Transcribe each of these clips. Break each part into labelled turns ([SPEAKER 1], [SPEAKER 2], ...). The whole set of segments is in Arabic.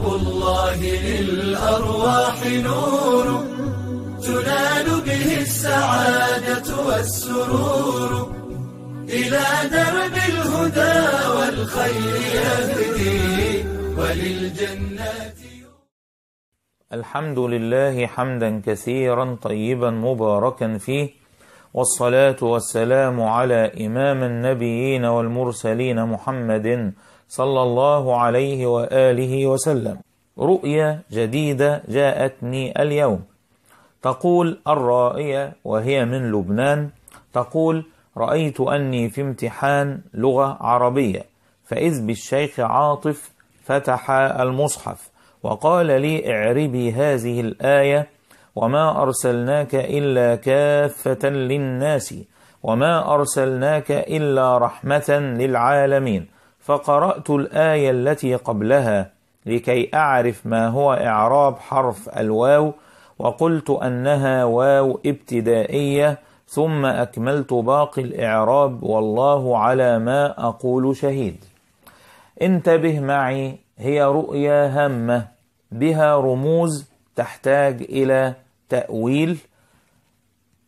[SPEAKER 1] ثواب الله للأرواح نور تنال به السعادة والسرور إلى درب الهدى والخير يهدي وللجنات الحمد لله حمدا كثيرا طيبا مباركا فيه والصلاة والسلام على إمام النبيين والمرسلين محمد صلى الله عليه واله وسلم رؤيا جديده جاءتني اليوم تقول الرائيه وهي من لبنان تقول رايت اني في امتحان لغه عربيه فاذ بالشيخ عاطف فتح المصحف وقال لي اعربي هذه الايه وما ارسلناك الا كافه للناس وما ارسلناك الا رحمه للعالمين فقرأت الآية التي قبلها لكي أعرف ما هو إعراب حرف الواو وقلت أنها واو ابتدائية ثم أكملت باقي الإعراب والله على ما أقول شهيد انتبه معي هي رؤيا هامة بها رموز تحتاج إلى تأويل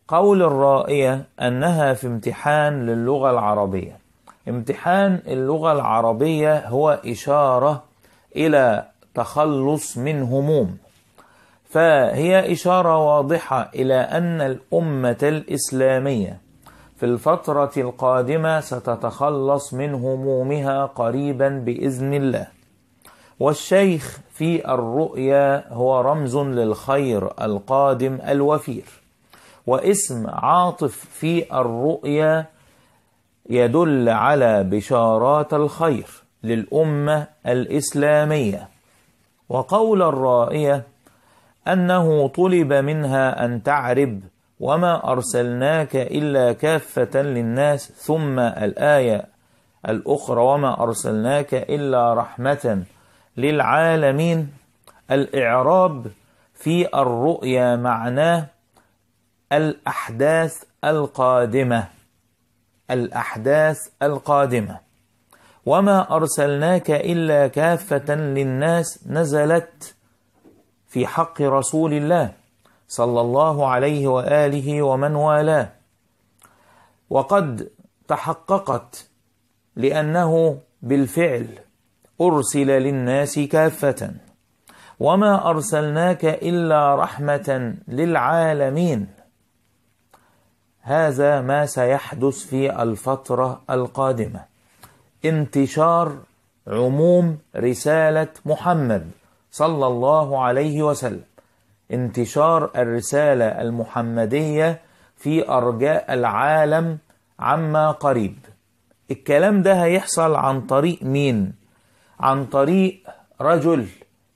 [SPEAKER 1] قول الرائية أنها في امتحان للغة العربية امتحان اللغة العربية هو إشارة إلى تخلص من هموم فهي إشارة واضحة إلى أن الأمة الإسلامية في الفترة القادمة ستتخلص من همومها قريبا بإذن الله والشيخ في الرؤيا هو رمز للخير القادم الوفير واسم عاطف في الرؤيا يدل على بشارات الخير للأمة الإسلامية وقول الرائية أنه طلب منها أن تعرب وما أرسلناك إلا كافة للناس ثم الآية الأخرى وما أرسلناك إلا رحمة للعالمين الإعراب في الرؤيا معناه الأحداث القادمة الأحداث القادمة وما أرسلناك إلا كافة للناس نزلت في حق رسول الله صلى الله عليه وآله ومن والاه وقد تحققت لأنه بالفعل أرسل للناس كافة وما أرسلناك إلا رحمة للعالمين هذا ما سيحدث في الفترة القادمة انتشار عموم رسالة محمد صلى الله عليه وسلم انتشار الرسالة المحمدية في أرجاء العالم عما قريب الكلام ده هيحصل عن طريق مين؟ عن طريق رجل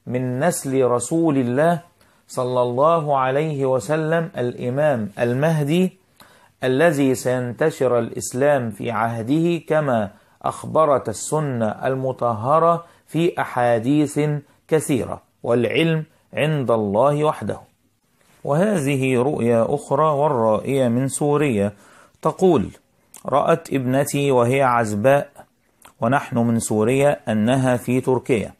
[SPEAKER 1] من نسل رسول الله صلى الله عليه وسلم الإمام المهدي الذي سينتشر الإسلام في عهده كما أخبرت السنة المطهرة في أحاديث كثيرة والعلم عند الله وحده وهذه رؤيا أخرى والرائية من سوريا تقول رأت ابنتي وهي عزباء ونحن من سوريا أنها في تركيا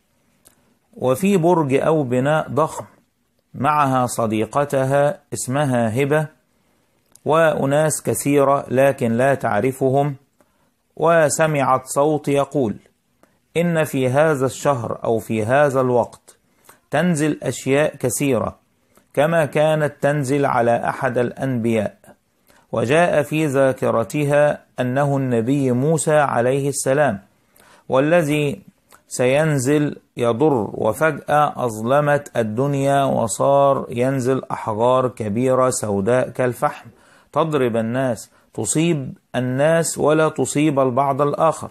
[SPEAKER 1] وفي برج أو بناء ضخم معها صديقتها اسمها هبة وأناس كثيرة لكن لا تعرفهم وسمعت صوت يقول إن في هذا الشهر أو في هذا الوقت تنزل أشياء كثيرة كما كانت تنزل على أحد الأنبياء وجاء في ذاكرتها أنه النبي موسى عليه السلام والذي سينزل يضر وفجأة أظلمت الدنيا وصار ينزل أحجار كبيرة سوداء كالفحم تضرب الناس تصيب الناس ولا تصيب البعض الآخر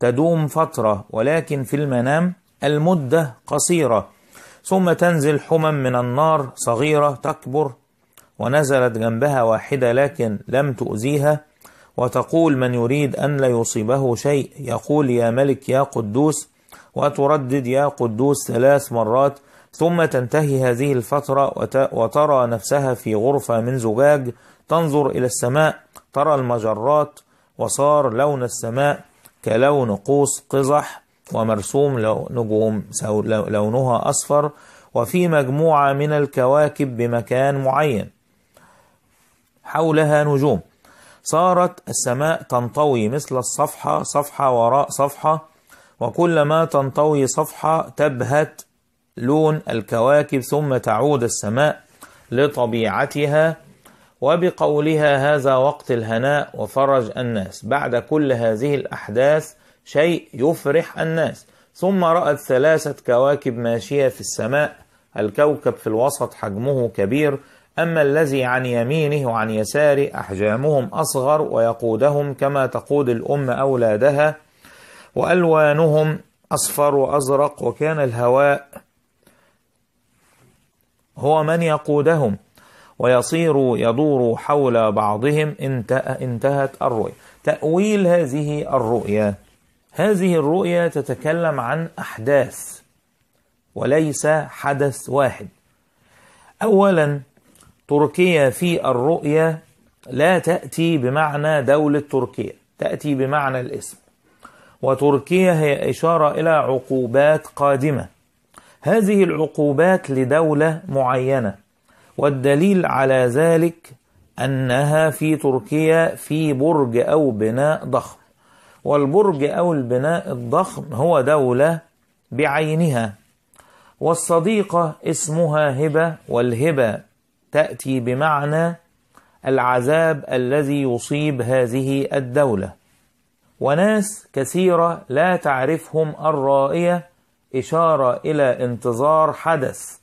[SPEAKER 1] تدوم فترة ولكن في المنام المدة قصيرة ثم تنزل حمم من النار صغيرة تكبر ونزلت جنبها واحدة لكن لم تؤذيها وتقول من يريد أن لا يصيبه شيء يقول يا ملك يا قدوس وتردد يا قدوس ثلاث مرات ثم تنتهي هذه الفترة وترى نفسها في غرفة من زجاج تنظر إلى السماء ترى المجرات وصار لون السماء كلون قوس قزح ومرسوم نجوم لونها أصفر وفي مجموعة من الكواكب بمكان معين حولها نجوم صارت السماء تنطوي مثل الصفحة صفحة وراء صفحة وكلما تنطوي صفحة تبهت لون الكواكب ثم تعود السماء لطبيعتها وبقولها هذا وقت الهناء وفرج الناس بعد كل هذه الأحداث شيء يفرح الناس ثم رأت ثلاثة كواكب ماشية في السماء الكوكب في الوسط حجمه كبير أما الذي عن يمينه وعن يساره أحجامهم أصغر ويقودهم كما تقود الأم أولادها وألوانهم أصفر وأزرق وكان الهواء هو من يقودهم ويصير يدور حول بعضهم انتهت الرؤيا تأويل هذه الرؤيا هذه الرؤيا تتكلم عن أحداث وليس حدث واحد أولا تركيا في الرؤيا لا تأتي بمعنى دولة تركيا تأتي بمعنى الاسم وتركيا هي إشارة إلى عقوبات قادمة هذه العقوبات لدولة معينة والدليل على ذلك أنها في تركيا في برج أو بناء ضخم والبرج أو البناء الضخم هو دولة بعينها والصديقة اسمها هبة والهبة تأتي بمعنى العذاب الذي يصيب هذه الدولة وناس كثيرة لا تعرفهم الرائية إشارة إلى انتظار حدث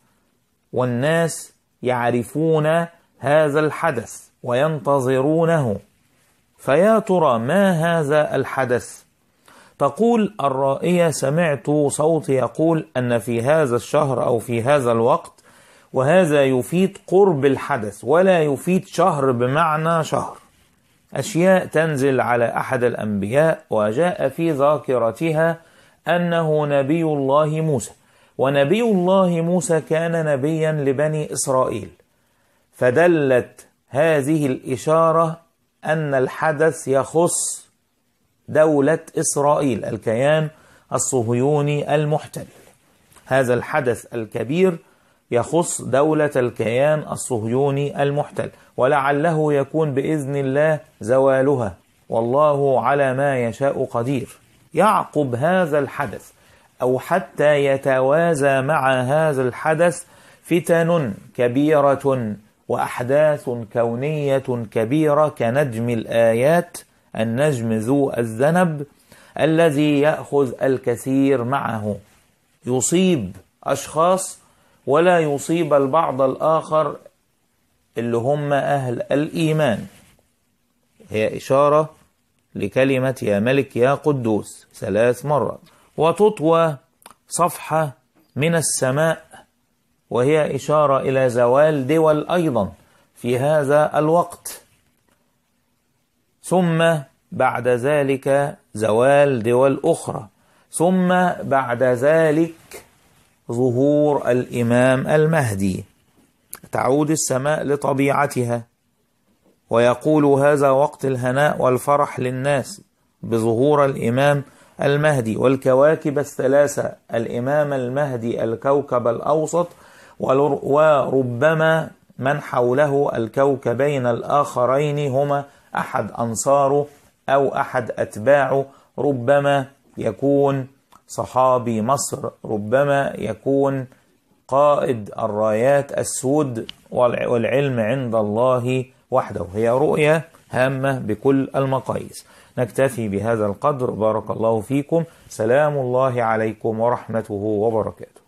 [SPEAKER 1] والناس يعرفون هذا الحدث وينتظرونه فيا ترى ما هذا الحدث تقول الرائيه سمعت صوت يقول ان في هذا الشهر او في هذا الوقت وهذا يفيد قرب الحدث ولا يفيد شهر بمعنى شهر اشياء تنزل على احد الانبياء وجاء في ذاكرتها انه نبي الله موسى ونبي الله موسى كان نبيا لبني إسرائيل فدلت هذه الإشارة أن الحدث يخص دولة إسرائيل الكيان الصهيوني المحتل هذا الحدث الكبير يخص دولة الكيان الصهيوني المحتل ولعله يكون بإذن الله زوالها والله على ما يشاء قدير يعقب هذا الحدث أو حتى يتوازى مع هذا الحدث فتن كبيرة وأحداث كونية كبيرة كنجم الآيات النجم ذو الذنب الذي يأخذ الكثير معه يصيب أشخاص ولا يصيب البعض الآخر اللي هم أهل الإيمان هي إشارة لكلمة يا ملك يا قدوس ثلاث مرات وتطوى صفحة من السماء وهي إشارة إلى زوال دول أيضا في هذا الوقت ثم بعد ذلك زوال دول أخرى ثم بعد ذلك ظهور الإمام المهدي تعود السماء لطبيعتها ويقول هذا وقت الهناء والفرح للناس بظهور الإمام المهدي والكواكب الثلاثة الإمام المهدي الكوكب الأوسط وربما من حوله الكوكبين الآخرين هما أحد أنصاره أو أحد أتباعه ربما يكون صحابي مصر ربما يكون قائد الرايات السود والعلم عند الله وحده هي رؤية هامة بكل المقاييس نكتفي بهذا القدر بارك الله فيكم سلام الله عليكم ورحمته وبركاته